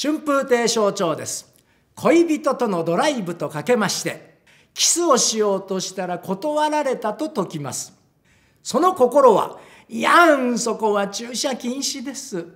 春風亭象徴です。恋人とのドライブとかけまして、キスをしようとしたら断られたと説きます。その心は、いやん、そこは駐車禁止です。